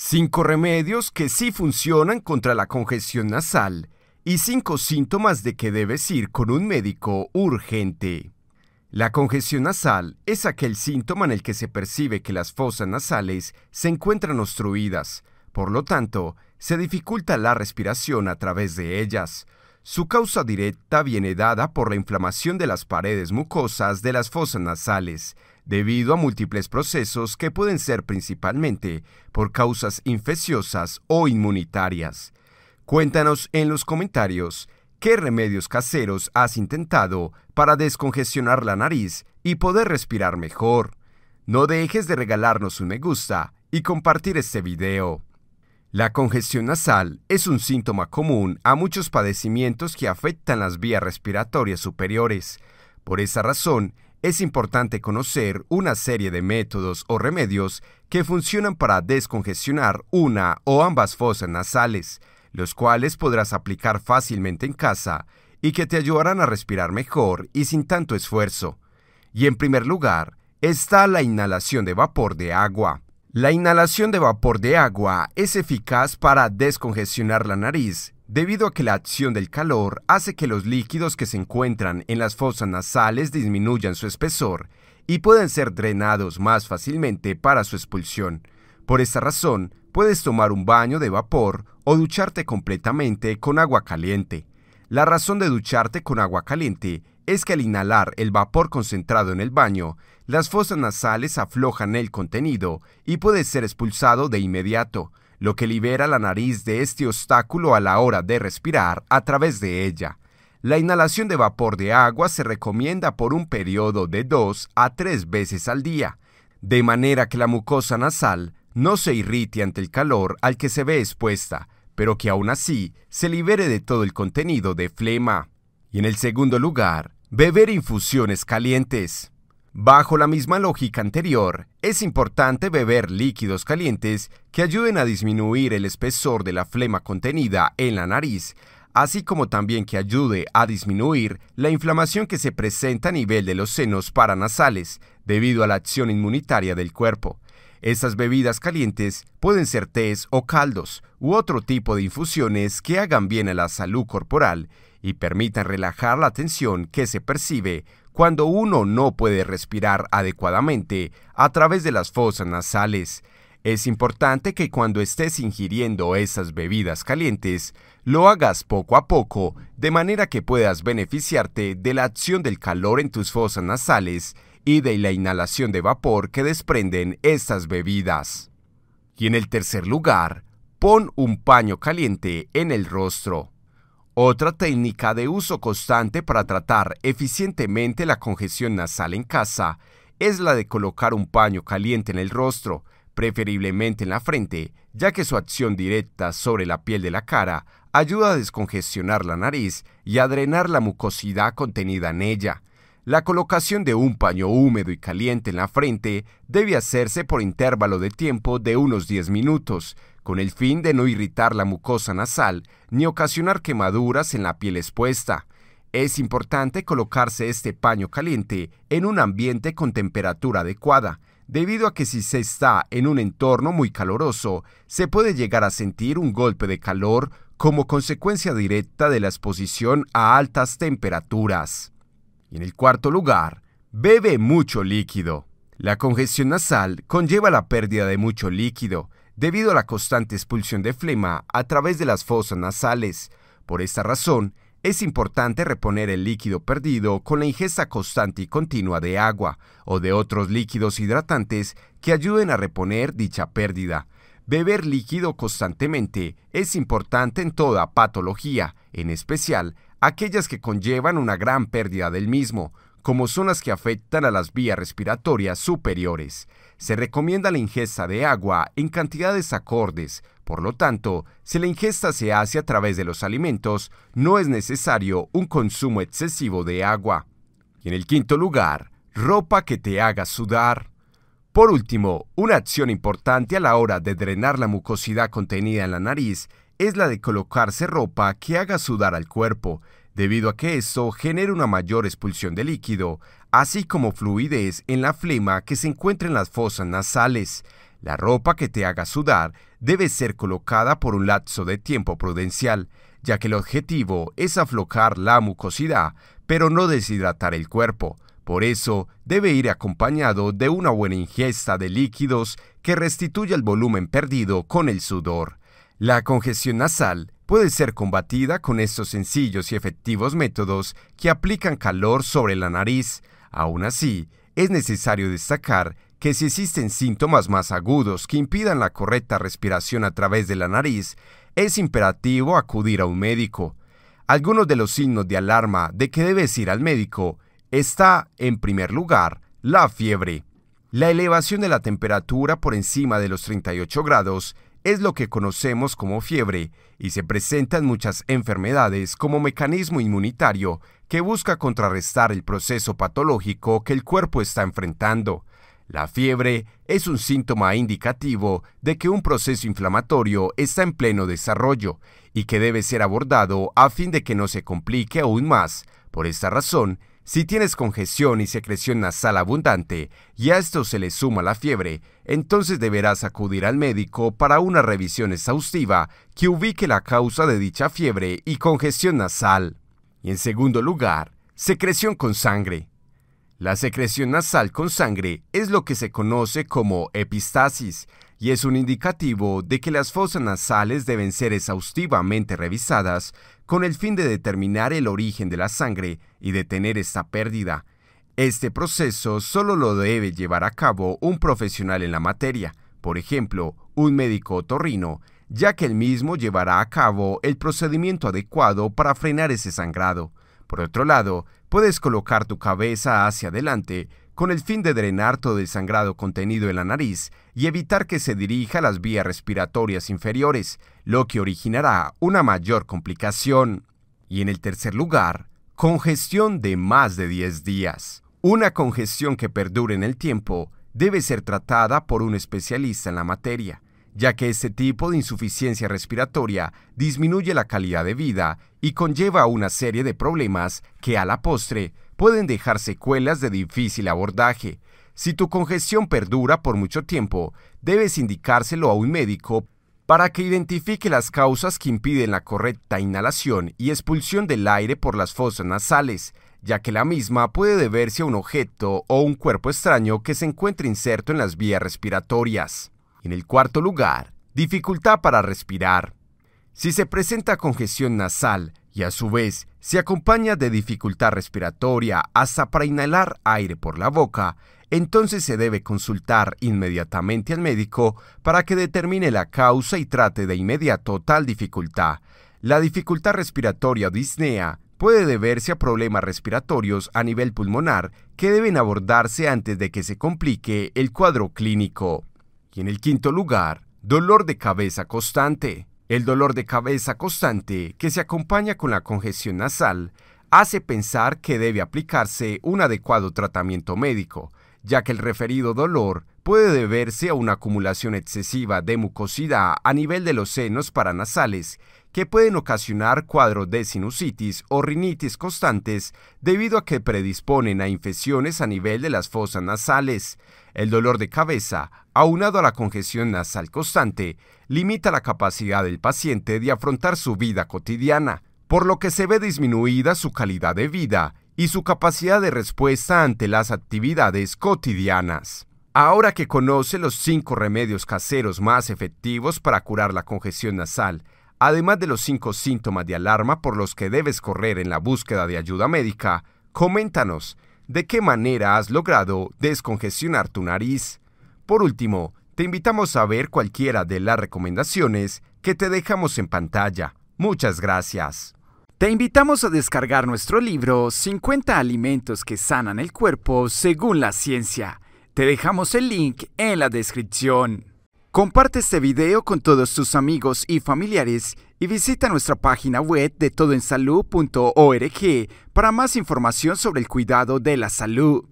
Cinco remedios que sí funcionan contra la congestión nasal y cinco síntomas de que debes ir con un médico urgente. La congestión nasal es aquel síntoma en el que se percibe que las fosas nasales se encuentran obstruidas, por lo tanto, se dificulta la respiración a través de ellas, su causa directa viene dada por la inflamación de las paredes mucosas de las fosas nasales, debido a múltiples procesos que pueden ser principalmente por causas infecciosas o inmunitarias. Cuéntanos en los comentarios qué remedios caseros has intentado para descongestionar la nariz y poder respirar mejor. No dejes de regalarnos un me gusta y compartir este video. La congestión nasal es un síntoma común a muchos padecimientos que afectan las vías respiratorias superiores. Por esa razón, es importante conocer una serie de métodos o remedios que funcionan para descongestionar una o ambas fosas nasales, los cuales podrás aplicar fácilmente en casa y que te ayudarán a respirar mejor y sin tanto esfuerzo. Y en primer lugar, está la inhalación de vapor de agua. La inhalación de vapor de agua es eficaz para descongestionar la nariz, debido a que la acción del calor hace que los líquidos que se encuentran en las fosas nasales disminuyan su espesor y pueden ser drenados más fácilmente para su expulsión. Por esta razón, puedes tomar un baño de vapor o ducharte completamente con agua caliente. La razón de ducharte con agua caliente es que al inhalar el vapor concentrado en el baño, las fosas nasales aflojan el contenido y puede ser expulsado de inmediato, lo que libera la nariz de este obstáculo a la hora de respirar a través de ella. La inhalación de vapor de agua se recomienda por un periodo de dos a tres veces al día, de manera que la mucosa nasal no se irrite ante el calor al que se ve expuesta, pero que aún así se libere de todo el contenido de flema. Y en el segundo lugar, Beber infusiones calientes. Bajo la misma lógica anterior, es importante beber líquidos calientes que ayuden a disminuir el espesor de la flema contenida en la nariz, así como también que ayude a disminuir la inflamación que se presenta a nivel de los senos paranasales debido a la acción inmunitaria del cuerpo. Estas bebidas calientes pueden ser tés o caldos u otro tipo de infusiones que hagan bien a la salud corporal y permitan relajar la tensión que se percibe cuando uno no puede respirar adecuadamente a través de las fosas nasales. Es importante que cuando estés ingiriendo esas bebidas calientes, lo hagas poco a poco, de manera que puedas beneficiarte de la acción del calor en tus fosas nasales y de la inhalación de vapor que desprenden estas bebidas. Y en el tercer lugar, pon un paño caliente en el rostro. Otra técnica de uso constante para tratar eficientemente la congestión nasal en casa es la de colocar un paño caliente en el rostro, preferiblemente en la frente, ya que su acción directa sobre la piel de la cara ayuda a descongestionar la nariz y a drenar la mucosidad contenida en ella. La colocación de un paño húmedo y caliente en la frente debe hacerse por intervalo de tiempo de unos 10 minutos, con el fin de no irritar la mucosa nasal ni ocasionar quemaduras en la piel expuesta. Es importante colocarse este paño caliente en un ambiente con temperatura adecuada, debido a que si se está en un entorno muy caloroso, se puede llegar a sentir un golpe de calor como consecuencia directa de la exposición a altas temperaturas. Y en el cuarto lugar, bebe mucho líquido. La congestión nasal conlleva la pérdida de mucho líquido, debido a la constante expulsión de flema a través de las fosas nasales. Por esta razón, es importante reponer el líquido perdido con la ingesta constante y continua de agua o de otros líquidos hidratantes que ayuden a reponer dicha pérdida. Beber líquido constantemente es importante en toda patología, en especial aquellas que conllevan una gran pérdida del mismo, como son las que afectan a las vías respiratorias superiores. Se recomienda la ingesta de agua en cantidades acordes, por lo tanto, si la ingesta se hace a través de los alimentos, no es necesario un consumo excesivo de agua. Y en el quinto lugar, ropa que te haga sudar. Por último, una acción importante a la hora de drenar la mucosidad contenida en la nariz es la de colocarse ropa que haga sudar al cuerpo, debido a que esto genera una mayor expulsión de líquido, así como fluidez en la flema que se encuentra en las fosas nasales. La ropa que te haga sudar debe ser colocada por un lapso de tiempo prudencial, ya que el objetivo es aflojar la mucosidad, pero no deshidratar el cuerpo. Por eso, debe ir acompañado de una buena ingesta de líquidos que restituya el volumen perdido con el sudor. La congestión nasal puede ser combatida con estos sencillos y efectivos métodos que aplican calor sobre la nariz. Aún así, es necesario destacar que si existen síntomas más agudos que impidan la correcta respiración a través de la nariz, es imperativo acudir a un médico. Algunos de los signos de alarma de que debes ir al médico está, en primer lugar, la fiebre. La elevación de la temperatura por encima de los 38 grados es lo que conocemos como fiebre y se presentan muchas enfermedades como mecanismo inmunitario que busca contrarrestar el proceso patológico que el cuerpo está enfrentando. La fiebre es un síntoma indicativo de que un proceso inflamatorio está en pleno desarrollo y que debe ser abordado a fin de que no se complique aún más. Por esta razón, si tienes congestión y secreción nasal abundante y a esto se le suma la fiebre, entonces deberás acudir al médico para una revisión exhaustiva que ubique la causa de dicha fiebre y congestión nasal. Y en segundo lugar, secreción con sangre. La secreción nasal con sangre es lo que se conoce como epistasis y es un indicativo de que las fosas nasales deben ser exhaustivamente revisadas con el fin de determinar el origen de la sangre y detener esta pérdida este proceso solo lo debe llevar a cabo un profesional en la materia, por ejemplo, un médico otorrino, ya que el mismo llevará a cabo el procedimiento adecuado para frenar ese sangrado. Por otro lado, puedes colocar tu cabeza hacia adelante con el fin de drenar todo el sangrado contenido en la nariz y evitar que se dirija a las vías respiratorias inferiores, lo que originará una mayor complicación. Y en el tercer lugar, congestión de más de 10 días. Una congestión que perdure en el tiempo debe ser tratada por un especialista en la materia, ya que este tipo de insuficiencia respiratoria disminuye la calidad de vida y conlleva una serie de problemas que a la postre pueden dejar secuelas de difícil abordaje. Si tu congestión perdura por mucho tiempo, debes indicárselo a un médico para que identifique las causas que impiden la correcta inhalación y expulsión del aire por las fosas nasales ya que la misma puede deberse a un objeto o un cuerpo extraño que se encuentre inserto en las vías respiratorias. En el cuarto lugar, dificultad para respirar. Si se presenta congestión nasal y a su vez se acompaña de dificultad respiratoria hasta para inhalar aire por la boca, entonces se debe consultar inmediatamente al médico para que determine la causa y trate de inmediato tal dificultad. La dificultad respiratoria o disnea puede deberse a problemas respiratorios a nivel pulmonar que deben abordarse antes de que se complique el cuadro clínico. Y en el quinto lugar, dolor de cabeza constante. El dolor de cabeza constante que se acompaña con la congestión nasal hace pensar que debe aplicarse un adecuado tratamiento médico, ya que el referido dolor puede deberse a una acumulación excesiva de mucosidad a nivel de los senos paranasales, que pueden ocasionar cuadros de sinusitis o rinitis constantes debido a que predisponen a infecciones a nivel de las fosas nasales. El dolor de cabeza, aunado a la congestión nasal constante, limita la capacidad del paciente de afrontar su vida cotidiana, por lo que se ve disminuida su calidad de vida y su capacidad de respuesta ante las actividades cotidianas. Ahora que conoce los cinco remedios caseros más efectivos para curar la congestión nasal, además de los cinco síntomas de alarma por los que debes correr en la búsqueda de ayuda médica, coméntanos de qué manera has logrado descongestionar tu nariz. Por último, te invitamos a ver cualquiera de las recomendaciones que te dejamos en pantalla. Muchas gracias. Te invitamos a descargar nuestro libro 50 alimentos que sanan el cuerpo según la ciencia te dejamos el link en la descripción. Comparte este video con todos tus amigos y familiares y visita nuestra página web de todoensalud.org para más información sobre el cuidado de la salud.